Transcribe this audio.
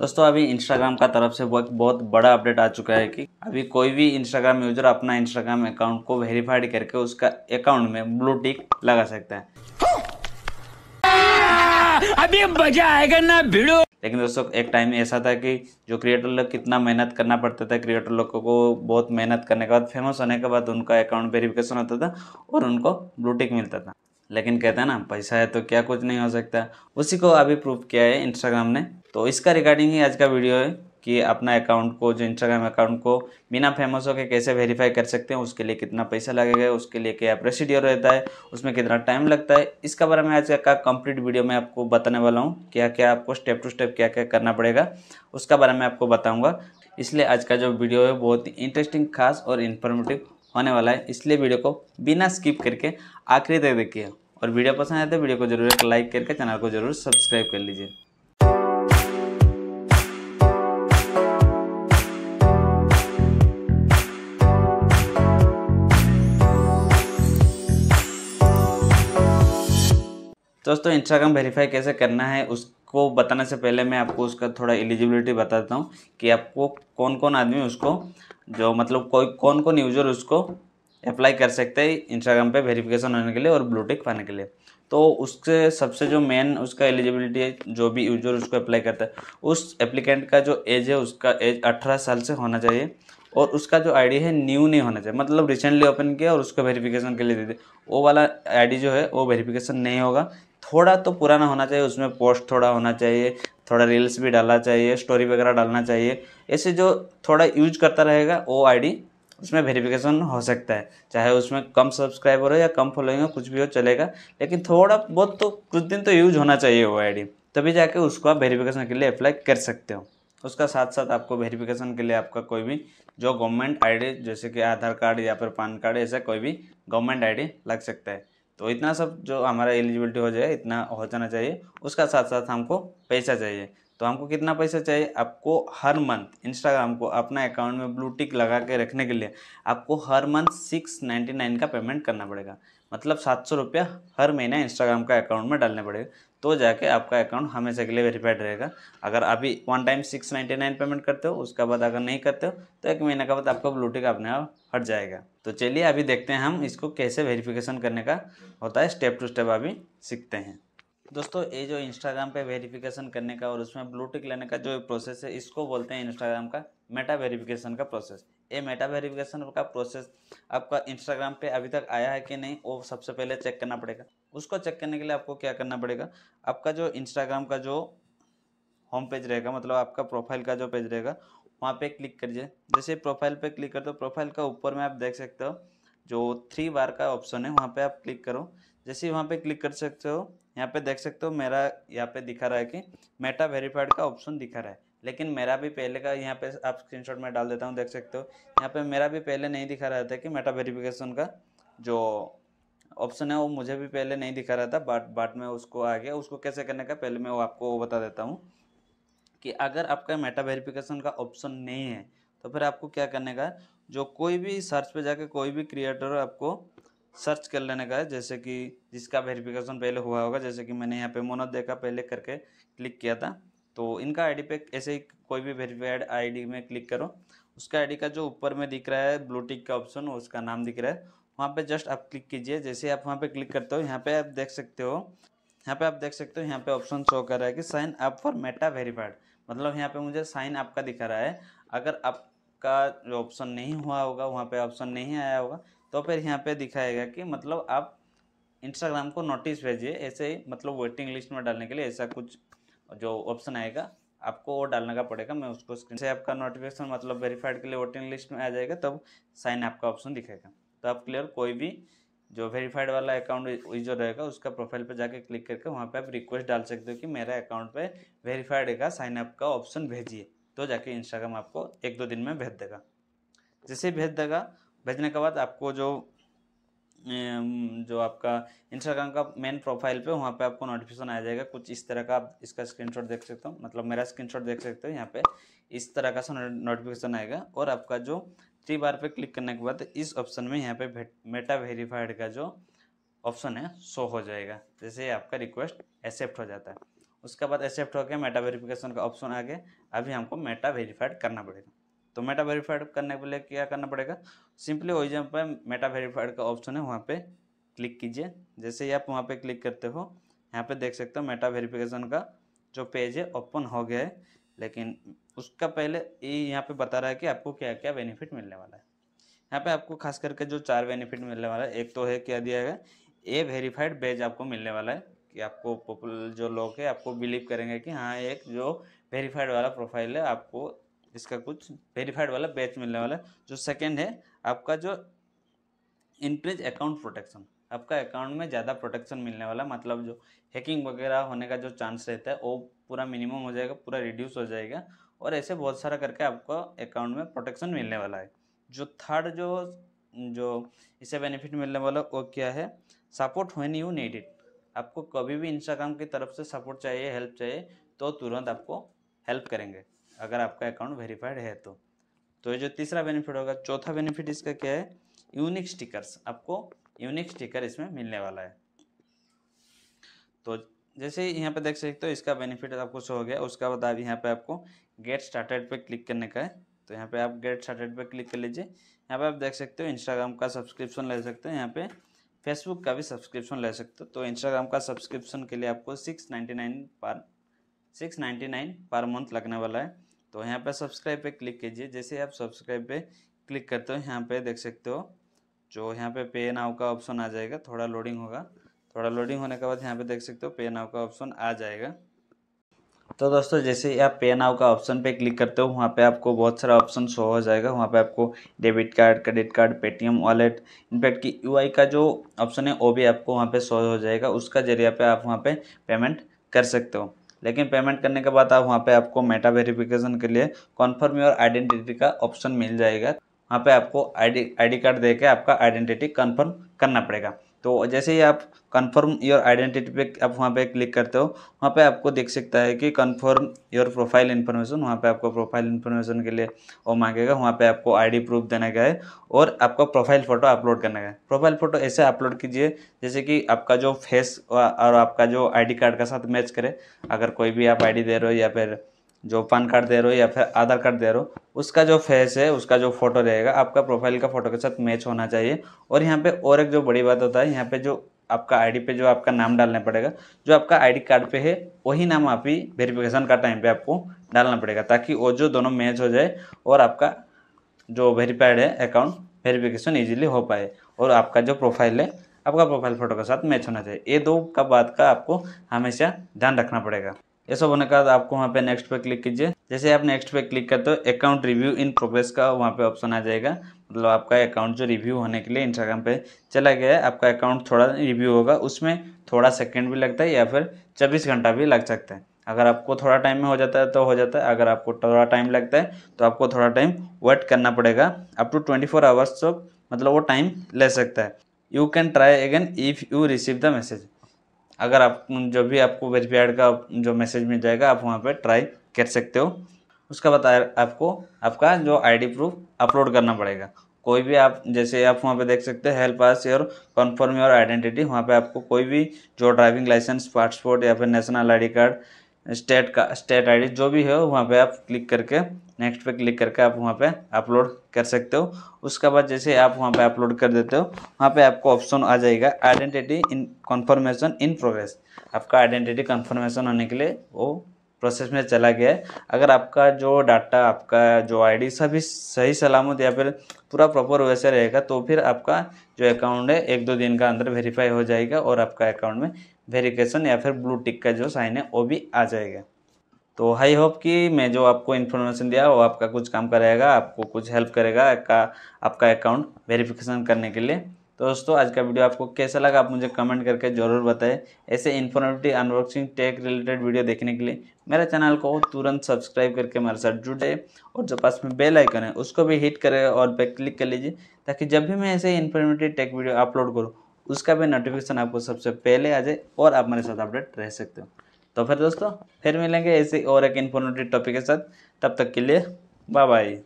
दोस्तों अभी इंस्टाग्राम का तरफ से बहुत बहुत बड़ा अपडेट आ चुका है कि अभी कोई भी इंस्टाग्राम यूजर अपना इंस्टाग्राम अकाउंट को वेरीफाइड करके उसका अकाउंट में ब्लू टिक लगा सकता है अभी मजा आएगा ना भिड़ो लेकिन दोस्तों एक टाइम ऐसा था कि जो क्रिएटर लोग कितना मेहनत करना पड़ता था क्रिएटर लोगों को बहुत मेहनत करने के बाद फेमस होने के बाद उनका अकाउंट वेरिफिकेशन होता था और उनको ब्लू टिक मिलता था लेकिन कहते हैं ना पैसा है तो क्या कुछ नहीं हो सकता उसी को अभी प्रूफ किया है इंस्टाग्राम ने तो इसका रिगार्डिंग ही आज का वीडियो है कि अपना अकाउंट को जो इंस्टाग्राम अकाउंट को बिना फेमस होकर कैसे वेरीफाई कर सकते हैं उसके लिए कितना पैसा लगेगा उसके लिए क्या प्रोसीड्योर रहता है उसमें कितना टाइम लगता है इसका बारे में आज का कंप्लीट वीडियो में आपको बताने वाला हूँ क्या क्या आपको स्टेप टू स्टेप क्या क्या करना पड़ेगा उसका बारे में आपको बताऊँगा इसलिए आज का जो वीडियो है बहुत ही इंटरेस्टिंग खास और इन्फॉर्मेटिव होने वाला है इसलिए वीडियो को बिना स्किप करके आखिरी तक देखिए और वीडियो पसंद आए तो वीडियो को जरूर एक लाइक करके चैनल को जरूर सब्सक्राइब कर लीजिए दोस्तों इंस्टाग्राम वेरीफाई कैसे करना है उसको बताने से पहले मैं आपको उसका थोड़ा एलिजिबिलिटी बता देता हूँ कि आपको कौन कौन आदमी उसको जो मतलब कोई कौन कौन यूज़र उसको अप्लाई कर सकते हैं इंस्टाग्राम पे वेरिफिकेशन होने के लिए और ब्लूटिक पाने के लिए तो उसके सबसे जो मेन उसका एलिजिबिलिटी है जो भी यूजर उसको अप्लाई करता है उस एप्लीकेंट का जो एज है उसका एज अठारह साल से होना चाहिए और उसका जो आईडी है न्यू नहीं होना चाहिए मतलब रिसेंटली ओपन किया और उसको वेरिफिकेशन के लिए दे दे वो वाला आईडी जो है वो वेरिफिकेशन नहीं होगा थोड़ा तो पुराना होना चाहिए उसमें पोस्ट थोड़ा होना चाहिए थोड़ा रील्स भी डालना चाहिए स्टोरी वगैरह डालना चाहिए ऐसे जो थोड़ा यूज करता रहेगा वो आईडी उसमें वेरिफिकेशन हो सकता है चाहे उसमें कम सब्सक्राइबर हो या कम फॉलोइंग हो कुछ भी हो चलेगा लेकिन थोड़ा बहुत तो कुछ दिन तो यूज होना चाहिए वो आई तभी जाके उसको आप वेरीफिकेशन के लिए अप्लाई कर सकते हो उसका साथ साथ आपको वेरीफिकेशन के लिए आपका कोई भी जो गवर्नमेंट आईडी जैसे कि आधार कार्ड या फिर पान कार्ड ऐसा कोई भी गवर्नमेंट आईडी लग सकता है तो इतना सब जो हमारा एलिजिबिलिटी हो जाए इतना हो जाना चाहिए उसका साथ साथ हमको पैसा चाहिए तो हमको कितना पैसा चाहिए आपको हर मंथ इंस्टाग्राम को अपना अकाउंट में ब्लू टिक लगा के रखने के लिए आपको हर मंथ सिक्स नाइन्टी नाइन का पेमेंट करना पड़ेगा मतलब सात सौ रुपया हर महीना इंस्टाग्राम का अकाउंट में डालना पड़ेगा तो जाके आपका अकाउंट हमेशा के लिए वेरीफाइड रहेगा अगर अभी one time six ninety nine payment करते हो उसके बाद अगर नहीं करते हो तो एक महीने के बाद आपका ब्लूटिक अपने आप हट जाएगा तो चलिए अभी देखते हैं हम इसको कैसे वेरिफिकेशन करने का होता है स्टेप टू स्टेप अभी सीखते हैं दोस्तों ये जो इंस्टाग्राम पे वेरिफिकेशन करने का और उसमें ब्लू टिक लेने का जो प्रोसेस है इसको बोलते हैं इंस्टाग्राम का मेटा वेरिफिकेशन का प्रोसेस ये मेटा वेरिफिकेशन का प्रोसेस आपका इंस्टाग्राम पे अभी तक आया है कि नहीं वो सबसे पहले चेक करना पड़ेगा उसको चेक करने के लिए आपको क्या करना पड़ेगा आपका जो इंस्टाग्राम का जो होम पेज रहेगा मतलब आपका प्रोफाइल का जो पेज रहेगा वहाँ पे क्लिक करिए जैसे प्रोफाइल पे क्लिक करते हो प्रोफाइल का ऊपर में आप देख सकते हो जो थ्री बार का ऑप्शन है वहाँ पे आप क्लिक करो जैसे वहाँ पे क्लिक कर सकते हो यहाँ पे देख सकते हो मेरा यहाँ पे दिखा रहा है कि मेटा वेरीफाइड का ऑप्शन दिखा रहा है लेकिन मेरा भी पहले का यहाँ पे आप स्क्रीनशॉट में डाल देता हूँ देख सकते हो यहाँ पे मेरा भी पहले नहीं दिखा रहा था कि मेटा वेरीफिकेशन का जो ऑप्शन है वो मुझे भी पहले नहीं दिखा रहा था बाट बाट में उसको आ गया उसको कैसे करने का पहले मैं वो आपको वो बता देता हूँ कि अगर आपका मेटा वेरिफिकेशन का ऑप्शन नहीं है तो फिर आपको क्या करने का है जो कोई भी सर्च पे जाके कोई भी क्रिएटर आपको सर्च कर लेने का है जैसे कि जिसका वेरिफिकेशन पहले हुआ होगा जैसे कि मैंने यहाँ पे मोनोद देखा पहले करके क्लिक किया था तो इनका आईडी पे ऐसे ही कोई भी वेरीफाइड आईडी में क्लिक करो उसका आईडी का जो ऊपर में दिख रहा है ब्लू टिक का ऑप्शन उसका नाम दिख रहा है वहाँ पे जस्ट आप क्लिक कीजिए जैसे आप वहाँ पे क्लिक करते हो यहाँ पे आप देख सकते हो यहाँ पे आप देख सकते हो यहाँ पे ऑप्शन शो कर रहा है कि sign up for Meta verified मतलब यहाँ पे मुझे साइन अप का दिखा रहा है अगर आपका जो ऑप्शन नहीं हुआ होगा वहाँ पे ऑप्शन नहीं आया होगा तो फिर यहाँ पे दिखाएगा कि मतलब आप इंस्टाग्राम को नोटिस भेजिए ऐसे ही मतलब वेटिंग लिस्ट में डालने के लिए ऐसा कुछ जो ऑप्शन आएगा आपको वो डालने का पड़ेगा मैं उसको स्क्रीन से आपका नोटिफिकेशन मतलब वेरीफाइड के लिए वोटिंग लिस्ट में आ जाएगा तब साइन आपका का ऑप्शन दिखेगा तो आप क्लियर कोई भी जो वेरीफाइड वाला अकाउंट यूजर रहेगा उसका प्रोफाइल पर जाके क्लिक करके वहाँ पे आप रिक्वेस्ट डाल सकते हो कि मेरा अकाउंट पे वेरीफाइड का साइन अप का ऑप्शन भेजिए तो जाके इंस्टाग्राम आपको एक दो दिन में भेज देगा जैसे भेज देगा भेजने के बाद आपको जो जो आपका इंस्टाग्राम का मेन प्रोफाइल पे वहाँ पे आपको नोटिफिकेशन आ जाएगा कुछ इस तरह का आप इसका स्क्रीनशॉट देख सकते हो मतलब मेरा स्क्रीनशॉट देख सकते हो यहाँ पे इस तरह का सा नोटिफिकेशन आएगा और आपका जो थ्री बार पे क्लिक करने के बाद इस ऑप्शन में यहाँ पे मेटा वेरीफाइड का जो ऑप्शन है शो हो जाएगा जैसे आपका रिक्वेस्ट एक्सेप्ट हो जाता है उसके बाद एक्सेप्ट होकर मेटा वेरीफिकेशन का ऑप्शन आ गया अभी हमको मेटा वेरीफाइड करना पड़ेगा तो मेटा वेरीफाइड करने के लिए क्या करना पड़ेगा सिंपली वही जहाँ पर मेटा वेरीफाइड का ऑप्शन है वहाँ पे क्लिक कीजिए जैसे ही आप वहाँ पे क्लिक करते हो यहाँ पे देख सकते हो मेटा वेरीफिकेशन का जो पेज है ओपन हो गया है लेकिन उसका पहले ये यहाँ पे बता रहा है कि आपको क्या क्या बेनिफिट मिलने वाला है यहाँ पे आपको खास करके जो चार बेनिफिट मिलने वाला है एक तो है क्या दिया गया ए वेरीफाइड बेज आपको मिलने वाला है कि आपको पॉपुलर जो लोग है आपको बिलीव करेंगे कि हाँ एक जो वेरीफाइड वाला प्रोफाइल है आपको इसका कुछ वेरीफाइड वाला बैच मिलने वाला है जो सेकेंड है आपका जो इंक्रीज अकाउंट प्रोटेक्शन आपका अकाउंट में ज़्यादा प्रोटेक्शन मिलने वाला मतलब जो हैकिंग वगैरह होने का जो चांस रहता है वो पूरा मिनिमम हो जाएगा पूरा रिड्यूस हो जाएगा और ऐसे बहुत सारा करके आपको अकाउंट में प्रोटेक्शन मिलने वाला है जो थर्ड जो जो इसे बेनिफिट मिलने वाला वो क्या है support when you need it आपको कभी भी इंस्टाग्राम की तरफ से सपोर्ट चाहिए हेल्प चाहिए तो तुरंत आपको हेल्प करेंगे अगर आपका अकाउंट वेरीफाइड है तो तो ये जो तीसरा बेनिफिट होगा चौथा बेनिफिट इसका क्या है यूनिक स्टिकर्स आपको यूनिक स्टिकर इसमें मिलने वाला है तो जैसे यहाँ पे देख सकते हो इसका बेनिफिट आपको शो हो गया उसका बाद यहाँ पे आपको गेट स्टार्टेड पे क्लिक करने का है तो यहाँ पे आप गेट स्टार्टेड पे क्लिक कर लीजिए यहाँ पे आप देख सकते हो इंस्टाग्राम का सब्सक्रिप्शन ले सकते हो यहाँ पे फेसबुक का भी सब्सक्रिप्शन ले सकते हो तो इंस्टाग्राम का सब्सक्रिप्शन के लिए आपको six ninety nine per six ninety nine per month लगने वाला है तो यहाँ पर सब्सक्राइब पे क्लिक कीजिए जैसे आप सब्सक्राइब पे क्लिक करते हो यहाँ पे देख सकते हो जो यहाँ पे पे नाव का ऑप्शन आ जाएगा थोड़ा लोडिंग होगा थोड़ा लोडिंग होने के बाद यहाँ पे देख सकते हो पे नाव का ऑप्शन आ जाएगा तो दोस्तों जैसे ही आप पे नाव का ऑप्शन पे क्लिक करते हो वहाँ पे आपको बहुत सारा ऑप्शन शो हो जाएगा वहाँ पे आपको debit card credit card Paytm wallet in fact की यू का जो ऑप्शन है वो भी आपको वहाँ पे शो हो जाएगा उसका जरिया पे आप वहाँ पे पेमेंट कर सकते हो लेकिन पेमेंट करने के बाद आप वहाँ पे आपको मेटा वेरिफिकेशन के लिए कॉन्फर्म योर आइडेंटिटी का ऑप्शन मिल जाएगा वहाँ पे आपको आईडी आईडी कार्ड दे के आपका आइडेंटिटी कन्फर्म करना पड़ेगा तो जैसे ही आप कन्फर्म योर आइडेंटिटी पे आप वहाँ पे क्लिक करते हो वहाँ पे आपको देख सकता है कि कन्फर्म योर प्रोफाइल इन्फॉर्मेशन वहाँ पे आपको प्रोफाइल इन्फॉर्मेशन के लिए वो मांगेगा वहाँ पे आपको आईडी प्रूफ देने का है और आपका प्रोफाइल फ़ोटो अपलोड करने का है प्रोफाइल फ़ोटो ऐसे अपलोड कीजिए जैसे कि आपका जो फेस और आपका जो आई कार्ड के साथ मैच करे अगर कोई भी आप आई दे रहे हो या फिर जो पान कार्ड दे रहे हो या फिर आधार कार्ड दे रहे हो उसका जो फेस है उसका जो फोटो रहेगा आपका प्रोफाइल का फोटो के साथ मैच होना चाहिए और यहाँ पे और एक जो बड़ी बात होता है यहाँ पे जो आपका आईडी पे जो आपका नाम डालना पड़ेगा जो आपका आईडी कार्ड पे है वही नाम आप ही वेरिफिकेशन का टाइम पे आपको डालना पड़ेगा ताकि वो जो दोनों मैच हो जाए और आपका जो वेरीफाइड है अकाउंट वेरिफिकेशन ईजिली हो पाए और आपका जो प्रोफाइल है आपका प्रोफाइल फ़ोटो के साथ मैच होना चाहिए ये दो का बात का आपको हमेशा ध्यान रखना पड़ेगा ये सब होने के बाद आपको वहाँ पे नेक्स्ट पे क्लिक कीजिए जैसे आप नेक्स्ट पे क्लिक करते हो अकाउंट रिव्यू इन प्रोग्रेस का वहाँ पे ऑप्शन आ जाएगा मतलब आपका अकाउंट जो रिव्यू होने के लिए इंस्टाग्राम पे चला गया है आपका अकाउंट थोड़ा रिव्यू होगा उसमें थोड़ा सेकेंड भी लगता है या फिर चौबीस घंटा भी लग सकता है अगर आपको थोड़ा टाइम में हो जाता है तो हो जाता है अगर आपको थोड़ा टाइम लगता है तो आपको थोड़ा टाइम वेट करना पड़ेगा up to twenty four hours तक मतलब वो टाइम ले सकता है you can try again if you receive the message अगर आप जो भी आपको वेरीफाइड का जो मैसेज मिल जाएगा आप वहाँ पर ट्राई कर सकते हो उसका बताया आपको आपका जो आईडी प्रूफ अपलोड करना पड़ेगा कोई भी आप जैसे आप वहाँ पे देख सकते हैं help us your confirm your identity वहाँ पे आपको कोई भी जो ड्राइविंग लाइसेंस पासपोर्ट या फिर नेशनल आईडी कार्ड स्टेट का स्टेट आईडी जो भी है वहाँ पे आप क्लिक करके नेक्स्ट पे क्लिक करके आप वहाँ पे अपलोड कर सकते हो उसके बाद जैसे आप वहाँ पे अपलोड कर देते हो वहाँ पे आपको ऑप्शन आ जाएगा identity in confirmation in progress आपका आइडेंटिटी कन्फर्मेशन होने के लिए वो प्रोसेस में चला गया है अगर आपका जो डाटा आपका जो आईडी सभी सही सलामत या फिर पूरा प्रॉपर वैसे रहेगा तो फिर आपका जो अकाउंट है एक दो दिन का अंदर वेरीफाई हो जाएगा और आपका अकाउंट में वेरिफिकेशन या फिर ब्लू टिक का जो साइन है वो भी आ जाएगा तो आई होप कि मैं जो आपको इन्फॉर्मेशन दिया वो आपका कुछ काम करेगा आपको कुछ हेल्प करेगा का, आपका अकाउंट वेरिफिकेशन करने के लिए तो दोस्तों आज का वीडियो आपको कैसा लगा आप मुझे कमेंट करके ज़रूर बताएं ऐसे informative unboxing tech related video देखने के लिए मेरे चैनल को तुरंत सब्सक्राइब करके हमारे साथ जुड़े और जो पास में बेल आइकन है उसको भी हिट करें और पे क्लिक कर लीजिए ताकि जब भी मैं ऐसे इन्फॉर्मेटिव टेक वीडियो अपलोड करूँ उसका भी नोटिफिकेशन आपको सबसे पहले आ जाए और आप मेरे साथ अपडेट रह सकते हो तो फिर दोस्तों फिर मिलेंगे ऐसे और एक इन्फॉर्मेटिव टॉपिक के साथ तब तक के लिए बाय बाय